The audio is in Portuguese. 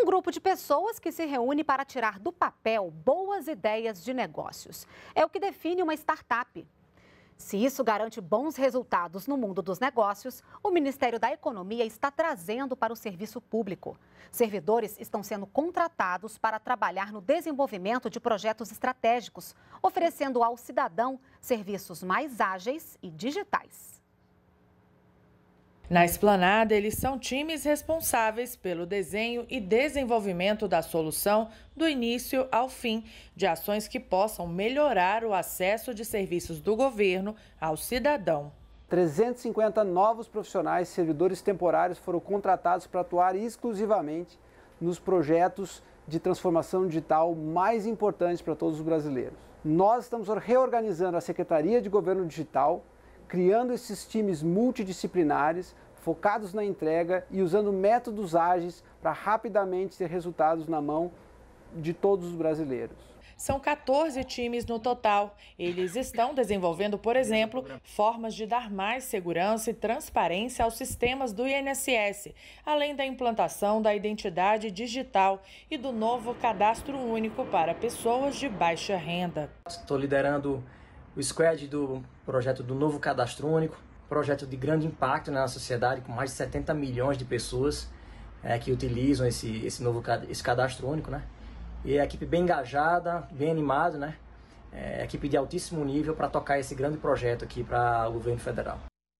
Um grupo de pessoas que se reúne para tirar do papel boas ideias de negócios. É o que define uma startup. Se isso garante bons resultados no mundo dos negócios, o Ministério da Economia está trazendo para o serviço público. Servidores estão sendo contratados para trabalhar no desenvolvimento de projetos estratégicos, oferecendo ao cidadão serviços mais ágeis e digitais. Na esplanada, eles são times responsáveis pelo desenho e desenvolvimento da solução do início ao fim de ações que possam melhorar o acesso de serviços do governo ao cidadão. 350 novos profissionais, servidores temporários, foram contratados para atuar exclusivamente nos projetos de transformação digital mais importantes para todos os brasileiros. Nós estamos reorganizando a Secretaria de Governo Digital criando esses times multidisciplinares, focados na entrega e usando métodos ágeis para rapidamente ter resultados na mão de todos os brasileiros. São 14 times no total. Eles estão desenvolvendo, por exemplo, formas de dar mais segurança e transparência aos sistemas do INSS, além da implantação da identidade digital e do novo cadastro único para pessoas de baixa renda. Estou liderando o SCRED do projeto do novo cadastro único, projeto de grande impacto na sociedade, com mais de 70 milhões de pessoas é, que utilizam esse, esse novo esse cadastro único, né? E é a equipe bem engajada, bem animada, né? É, equipe de altíssimo nível para tocar esse grande projeto aqui para o governo federal.